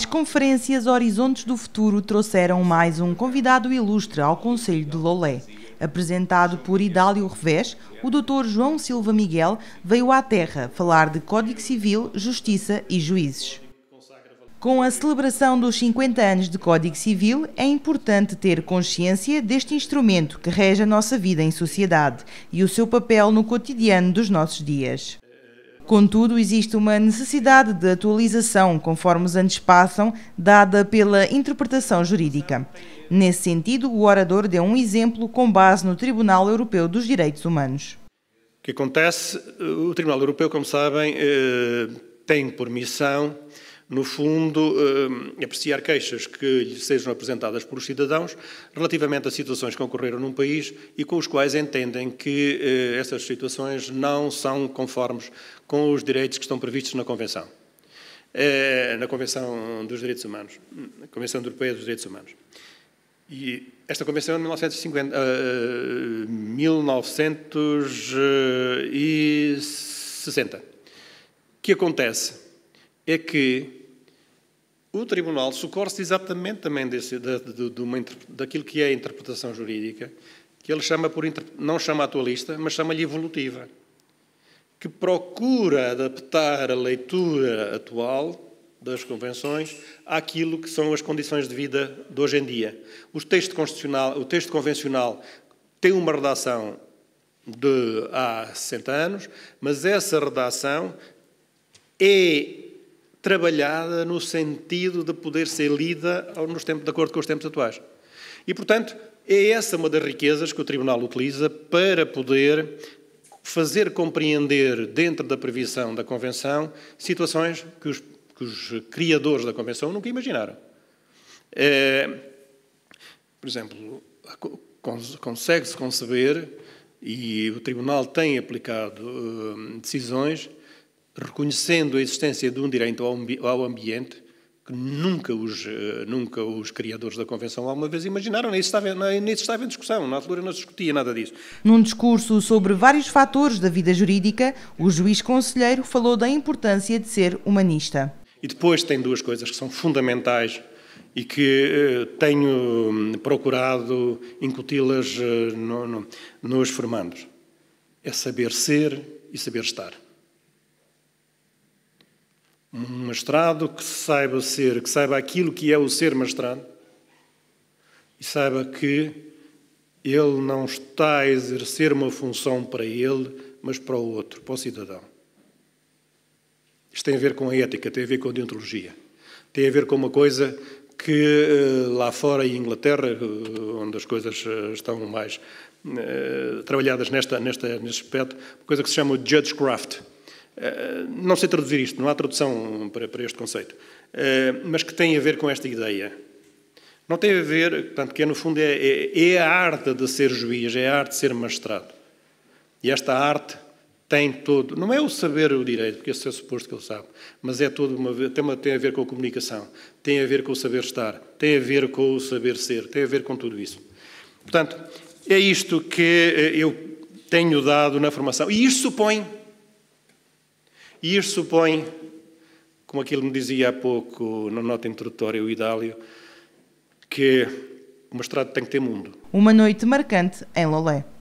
As conferências Horizontes do Futuro trouxeram mais um convidado ilustre ao Conselho de Lolé. Apresentado por Idálio Revés, o Dr. João Silva Miguel veio à Terra falar de Código Civil, Justiça e Juízes. Com a celebração dos 50 anos de Código Civil, é importante ter consciência deste instrumento que rege a nossa vida em sociedade e o seu papel no cotidiano dos nossos dias. Contudo, existe uma necessidade de atualização, conforme os anos passam, dada pela interpretação jurídica. Nesse sentido, o orador deu um exemplo com base no Tribunal Europeu dos Direitos Humanos. O que acontece? O Tribunal Europeu, como sabem, eh, tem por missão no fundo, eh, apreciar queixas que lhe sejam apresentadas os cidadãos relativamente a situações que ocorreram num país e com os quais entendem que eh, essas situações não são conformes com os direitos que estão previstos na Convenção. Eh, na Convenção dos Direitos Humanos, na Convenção Europeia dos Direitos Humanos. E esta Convenção é de 1950, uh, 1960. O que acontece é que o Tribunal socorre-se exatamente também desse, de, de, de uma, daquilo que é a interpretação jurídica, que ele chama por, não chama atualista, mas chama-lhe evolutiva, que procura adaptar a leitura atual das convenções àquilo que são as condições de vida de hoje em dia. O texto, constitucional, o texto convencional tem uma redação de há 60 anos, mas essa redação é trabalhada no sentido de poder ser lida nos tempos, de acordo com os tempos atuais. E, portanto, é essa uma das riquezas que o Tribunal utiliza para poder fazer compreender, dentro da previsão da Convenção, situações que os, que os criadores da Convenção nunca imaginaram. É, por exemplo, consegue-se conceber, e o Tribunal tem aplicado uh, decisões, reconhecendo a existência de um direito ao ambiente que nunca os, eh, nunca os criadores da Convenção alguma vez imaginaram, nem estava, nem estava em discussão, na altura não se discutia nada disso. Num discurso sobre vários fatores da vida jurídica, o juiz conselheiro falou da importância de ser humanista. E depois tem duas coisas que são fundamentais e que eh, tenho hum, procurado incuti-las eh, nos formandos. É saber ser e saber estar um mestrado que saiba ser, que saiba aquilo que é o ser mestrado e saiba que ele não está a exercer uma função para ele, mas para o outro, para o cidadão. Isto tem a ver com a ética, tem a ver com a deontologia, tem a ver com uma coisa que eh, lá fora em Inglaterra, eh, onde as coisas eh, estão mais trabalhadas nesta, nesta, neste aspecto, uma coisa que se chama o judgecraft, eh, não sei traduzir isto, não há tradução para, para este conceito, eh, mas que tem a ver com esta ideia. Não tem a ver, portanto, que é, no fundo é, é, é, a arte de ser juiz, é a arte de ser magistrado. E esta arte tem todo, não é o saber o direito, porque esse é suposto que ele sabe, mas é todo uma, tem, uma, tem a ver com a comunicação, tem a ver com o saber estar, tem a ver com o saber ser, tem a ver com tudo isso. Portanto, é isto que eh, eu tenho dado na formação. E isto supõe e isto supõe, como aquilo me dizia há pouco na nota introdutória o Idálio, que o mestrado tem que ter mundo. Uma noite marcante em Lolé.